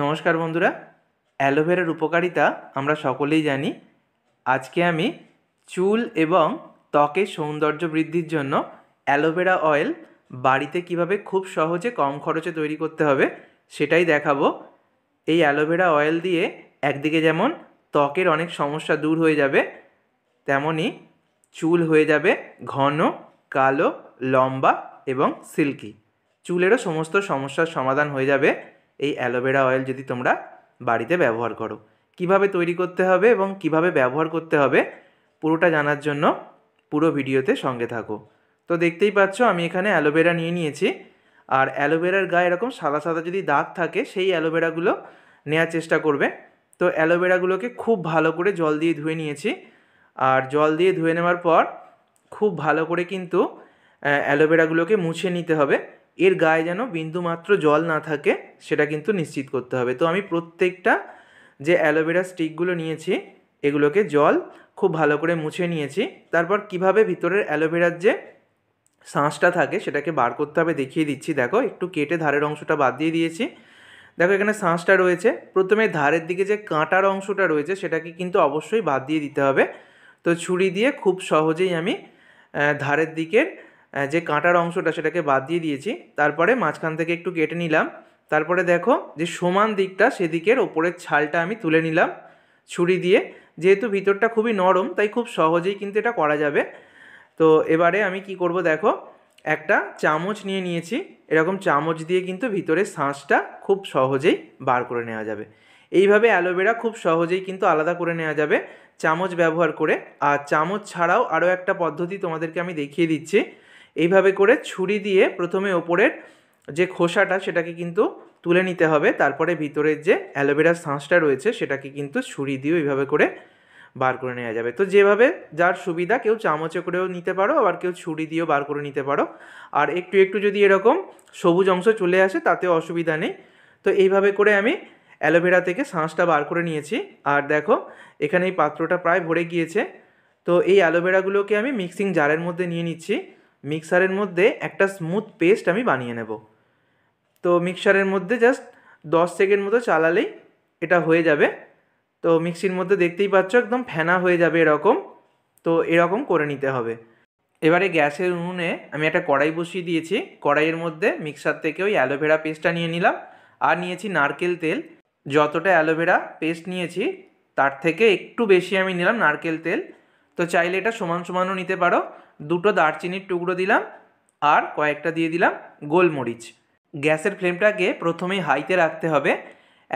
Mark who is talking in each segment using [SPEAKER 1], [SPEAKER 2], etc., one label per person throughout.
[SPEAKER 1] নমস্কার বন্ধুরা অ্যালোভেরার উপকারিতা আমরা সকলেই জানি আজকে আমি চুল এবং ত্বকের সৌন্দর্য বৃদ্ধির জন্য অ্যালোভেরা অয়েল বাড়িতে কিভাবে খুব সহজে কম খরচে তৈরি করতে হবে সেটাই দেখাবো এই অ্যালোভেরা অয়েল দিয়ে একদিকে যেমন ত্বকের অনেক সমস্যা দূর হয়ে যাবে তেমনই চুল হয়ে যাবে ঘন কালো লম্বা এবং সিল্কি চুলেরও সমস্ত সমস্যার সমাধান হয়ে যাবে এই অ্যালোভেরা অয়েল যদি তোমরা বাড়িতে ব্যবহার করো কিভাবে তৈরি করতে হবে এবং কিভাবে ব্যবহার করতে হবে পুরোটা জানার জন্য পুরো ভিডিওতে সঙ্গে থাকো তো দেখতেই পাচ্ছ আমি এখানে অ্যালোভেরা নিয়ে নিয়েছি আর অ্যালোভেরার গায়ে এরকম সাদা সাদা যদি দাগ থাকে সেই অ্যালোভেরাগুলো নেওয়ার চেষ্টা করবে তো অ্যালোভেরাগুলোকে খুব ভালো করে জল দিয়ে ধুয়ে নিয়েছি আর জল দিয়ে ধুয়ে নেওয়ার পর খুব ভালো করে কিন্তু অ্যালোভেরাগুলোকে মুছে নিতে হবে এর গায়ে যেন বিন্দুমাত্র জল না থাকে সেটা কিন্তু নিশ্চিত করতে হবে তো আমি প্রত্যেকটা যে অ্যালোভেরা স্টিকগুলো নিয়েছি এগুলোকে জল খুব ভালো করে মুছে নিয়েছি তারপর কিভাবে ভিতরের অ্যালোভেরার যে শাঁসটা থাকে সেটাকে বার করতে হবে দেখিয়ে দিচ্ছি দেখো একটু কেটে ধারের অংশটা বাদ দিয়ে দিয়েছি দেখো এখানে শাঁসটা রয়েছে প্রথমে ধারের দিকে যে কাঁটার অংশটা রয়েছে সেটাকে কিন্তু অবশ্যই বাদ দিয়ে দিতে হবে তো ছুরি দিয়ে খুব সহজেই আমি ধারের দিকের যে কাঁটার অংশটা সেটাকে বাদ দিয়ে দিয়েছি তারপরে মাঝখান থেকে একটু কেটে নিলাম তারপরে দেখো যে সমান দিকটা সেদিকের ওপরের ছালটা আমি তুলে নিলাম ছুরি দিয়ে যেহেতু ভিতরটা খুবই নরম তাই খুব সহজেই কিন্তু এটা করা যাবে তো এবারে আমি কি করব দেখো একটা চামচ নিয়ে নিয়েছি এরকম চামচ দিয়ে কিন্তু ভিতরে শাঁসটা খুব সহজেই বার করে নেওয়া যাবে এইভাবে অ্যালোভেরা খুব সহজেই কিন্তু আলাদা করে নেওয়া যাবে চামচ ব্যবহার করে আর চামচ ছাড়াও আরও একটা পদ্ধতি তোমাদেরকে আমি দেখিয়ে দিচ্ছি এইভাবে করে ছুরি দিয়ে প্রথমে ওপরের যে খোসাটা সেটাকে কিন্তু তুলে নিতে হবে তারপরে ভিতরের যে অ্যালোভেরার শাঁসটা রয়েছে সেটাকে কিন্তু ছুরি দিয়ে এইভাবে করে বার করে নেওয়া যাবে তো যেভাবে যার সুবিধা কেউ চামচে করেও নিতে পারো আবার কেউ ছুরি দিয়েও বার করে নিতে পারো আর একটু একটু যদি এরকম সবুজ অংশ চলে আসে তাতে অসুবিধা নেই তো এইভাবে করে আমি অ্যালোভেরা থেকে শাঁসটা বার করে নিয়েছি আর দেখো এখানে এই পাত্রটা প্রায় ভরে গিয়েছে তো এই অ্যালোভেরাগুলোকে আমি মিক্সিং জারের মধ্যে নিয়ে নিচ্ছি মিক্সারের মধ্যে একটা স্মুথ পেস্ট আমি বানিয়ে নেব তো মিক্সারের মধ্যে জাস্ট দশ সেকেন্ড মতো চালালেই এটা হয়ে যাবে তো মিক্সির মধ্যে দেখতেই পাচ্ছ একদম ফেনা হয়ে যাবে এরকম তো এরকম করে নিতে হবে এবারে গ্যাসের উনুনে আমি একটা কড়াই বসিয়ে দিয়েছি কড়াইয়ের মধ্যে মিক্সার থেকে ওই অ্যালোভেরা পেস্টটা নিয়ে নিলাম আর নিয়েছি নারকেল তেল যতটা অ্যালোভেরা পেস্ট নিয়েছি তার থেকে একটু বেশি আমি নিলাম নারকেল তেল তো চাইলে এটা সমান সমানও নিতে পারো দুটো দারচিনির টুকরো দিলাম আর কয়েকটা দিয়ে দিলাম গোলমরিচ গ্যাসের ফ্লেমটাকে প্রথমেই হাইতে রাখতে হবে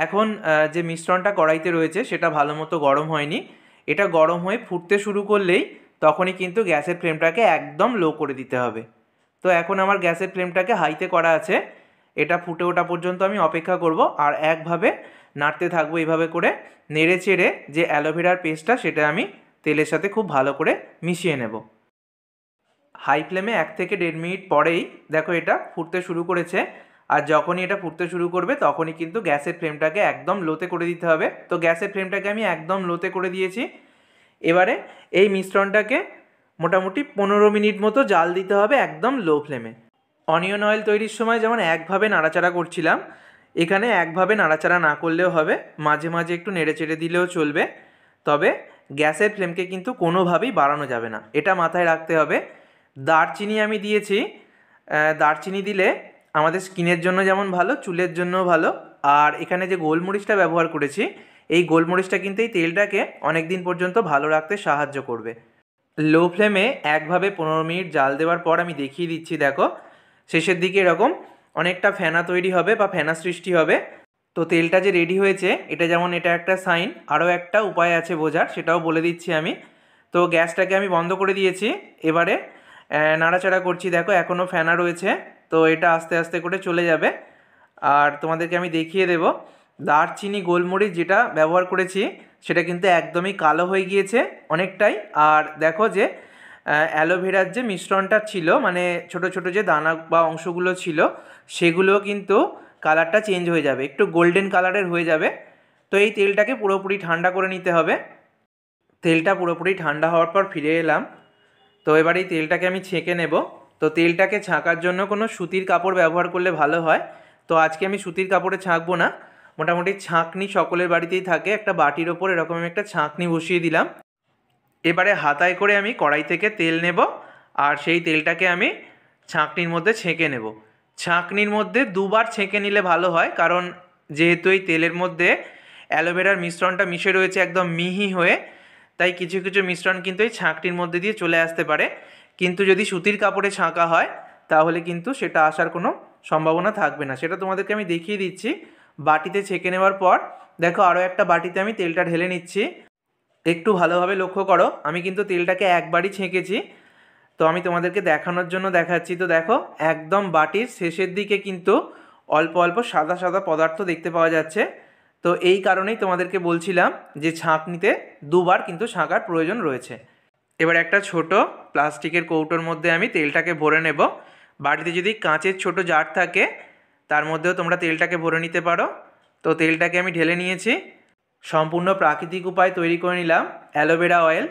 [SPEAKER 1] এখন যে মিশ্রণটা কড়াইতে রয়েছে সেটা ভালো মতো গরম হয়নি এটা গরম হয়ে ফুটতে শুরু করলেই তখনই কিন্তু গ্যাসের ফ্লেমটাকে একদম লো করে দিতে হবে তো এখন আমার গ্যাসের ফ্লেমটাকে হাইতে করা আছে এটা ফুটে ওঠা পর্যন্ত আমি অপেক্ষা করব আর একভাবে নাড়তে থাকবো এইভাবে করে নেড়ে চেড়ে যে অ্যালোভেরার পেস্টটা সেটা আমি তেলের সাথে খুব ভালো করে মিশিয়ে নেবো হাই ফ্লেমে এক থেকে দেড় মিনিট পরেই দেখো এটা ফুটতে শুরু করেছে আর যখনই এটা ফুটতে শুরু করবে তখনই কিন্তু গ্যাসের ফ্লেমটাকে একদম লোতে করে দিতে হবে তো গ্যাসের ফ্লেমটাকে আমি একদম লোতে করে দিয়েছি এবারে এই মিশ্রণটাকে মোটামুটি পনেরো মিনিট মতো জাল দিতে হবে একদম লো ফ্লেমে অনিয়ন অয়েল তৈরির সময় যেমন একভাবে নাড়াচাড়া করছিলাম এখানে একভাবে নাড়াচাড়া না করলেও হবে মাঝে মাঝে একটু নেড়ে চেড়ে দিলেও চলবে তবে গ্যাসের ফ্লেমকে কিন্তু কোনোভাবেই বাড়ানো যাবে না এটা মাথায় রাখতে হবে দারচিনি আমি দিয়েছি দারচিনি দিলে আমাদের স্কিনের জন্য যেমন ভালো চুলের জন্যও ভালো আর এখানে যে গোলমরিচটা ব্যবহার করেছি এই গোলমরিচটা কিন্তু এই তেলটাকে অনেক দিন পর্যন্ত ভালো রাখতে সাহায্য করবে লো ফ্লেমে একভাবে পনেরো মিনিট জাল দেওয়ার পর আমি দেখিয়ে দিচ্ছি দেখো শেষের দিকে এরকম অনেকটা ফেনা তৈরি হবে বা ফেনা সৃষ্টি হবে তো তেলটা যে রেডি হয়েছে এটা যেমন এটা একটা সাইন আরও একটা উপায় আছে বোঝার সেটাও বলে দিচ্ছি আমি তো গ্যাসটাকে আমি বন্ধ করে দিয়েছি এবারে নাড়াচাড়া করছি দেখো এখনও ফ্যানা রয়েছে তো এটা আস্তে আস্তে করে চলে যাবে আর তোমাদেরকে আমি দেখিয়ে দেব দারচিনি গোলমরিচ যেটা ব্যবহার করেছি সেটা কিন্তু একদমই কালো হয়ে গিয়েছে অনেকটাই আর দেখো যে অ্যালোভেরার যে মিশ্রণটা ছিল মানে ছোট ছোট যে দানা বা অংশগুলো ছিল সেগুলো কিন্তু কালারটা চেঞ্জ হয়ে যাবে একটু গোল্ডেন কালারের হয়ে যাবে তো এই তেলটাকে পুরোপুরি ঠান্ডা করে নিতে হবে তেলটা পুরোপুরি ঠান্ডা হওয়ার পর ফিরে এলাম তো এবার এই তেলটাকে আমি ছেঁকে নেব তো তেলটাকে ছাঁকার জন্য কোনো সুতির কাপড় ব্যবহার করলে ভালো হয় তো আজকে আমি সুতির কাপড়ে ছাঁকবো না মোটামুটি ছাঁকনি সকলের বাড়িতেই থাকে একটা বাটির ওপর এরকম আমি একটা ছাঁকনি বসিয়ে দিলাম এবারে হাতায় করে আমি কড়াই থেকে তেল নেব আর সেই তেলটাকে আমি ছাঁকনির মধ্যে ছেঁকে নেব ছাঁকনির মধ্যে দুবার ছেঁকে নিলে ভালো হয় কারণ যেহেতু এই তেলের মধ্যে অ্যালোভেরার মিশ্রণটা মিশে রয়েছে একদম মিহি হয়ে তাই কিছু কিছু মিশ্রণ কিন্তু এই ছাঁকটির মধ্যে দিয়ে চলে আসতে পারে কিন্তু যদি সুতির কাপড়ে ছাঁকা হয় তাহলে কিন্তু সেটা আসার কোনো সম্ভাবনা থাকবে না সেটা তোমাদেরকে আমি দেখিয়ে দিচ্ছি বাটিতে ছেঁকে নেওয়ার পর দেখো আরও একটা বাটিতে আমি তেলটা ঢেলে নিচ্ছি একটু ভালোভাবে লক্ষ্য করো আমি কিন্তু তেলটাকে একবারই ছেঁকেছি তো আমি তোমাদেরকে দেখানোর জন্য দেখাচ্ছি তো দেখো একদম বাটির শেষের দিকে কিন্তু অল্প অল্প সাদা সাদা পদার্থ দেখতে পাওয়া যাচ্ছে তো এই কারণেই তোমাদেরকে বলছিলাম যে ছাঁক নিতে দুবার কিন্তু ছাঁকার প্রয়োজন রয়েছে এবার একটা ছোট প্লাস্টিকের কৌটোর মধ্যে আমি তেলটাকে ভরে নেব বাড়িতে যদি কাঁচের ছোট জার থাকে তার মধ্যেও তোমরা তেলটাকে ভরে নিতে পারো তো তেলটাকে আমি ঢেলে নিয়েছি সম্পূর্ণ প্রাকৃতিক উপায় তৈরি করে নিলাম অ্যালোভেরা অয়েল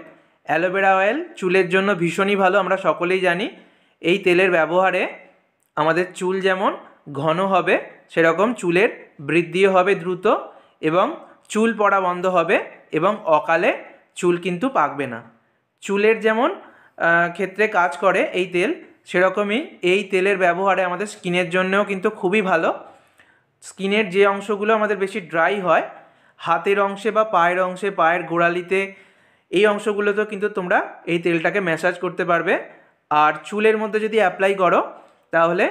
[SPEAKER 1] অ্যালোভেরা অয়েল চুলের জন্য ভীষণই ভালো আমরা সকলেই জানি এই তেলের ব্যবহারে আমাদের চুল যেমন ঘন হবে সেরকম চুলের বৃদ্ধিও হবে দ্রুত এবং চুল পড়া বন্ধ হবে এবং অকালে চুল কিন্তু পাকবে না চুলের যেমন ক্ষেত্রে কাজ করে এই তেল সেরকমই এই তেলের ব্যবহারে আমাদের স্কিনের জন্যও কিন্তু খুবই ভালো স্কিনের যে অংশগুলো আমাদের বেশি ড্রাই হয় হাতের অংশে বা পায়ের অংশে পায়ের গোড়ালিতে এই অংশগুলোতেও কিন্তু তোমরা এই তেলটাকে ম্যাসাজ করতে পারবে আর চুলের মধ্যে যদি অ্যাপ্লাই করো তাহলে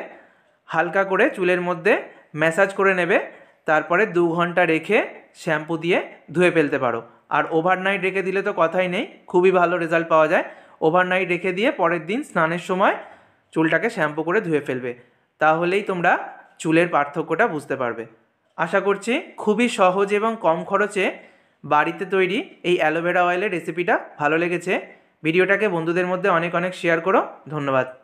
[SPEAKER 1] হালকা করে চুলের মধ্যে ম্যাসাজ করে নেবে তারপরে দু ঘন্টা রেখে শ্যাম্পু দিয়ে ধুয়ে ফেলতে পারো আর ওভারনাইট রেখে দিলে তো কথাই নেই খুবই ভালো রেজাল্ট পাওয়া যায় ওভারনাইট রেখে দিয়ে পরের দিন স্নানের সময় চুলটাকে শ্যাম্পু করে ধুয়ে ফেলবে তাহলেই তোমরা চুলের পার্থক্যটা বুঝতে পারবে আশা করছি খুবই সহজ এবং কম খরচে বাড়িতে তৈরি এই অ্যালোভেরা অয়েলের রেসিপিটা ভালো লেগেছে ভিডিওটাকে বন্ধুদের মধ্যে অনেক অনেক শেয়ার করো ধন্যবাদ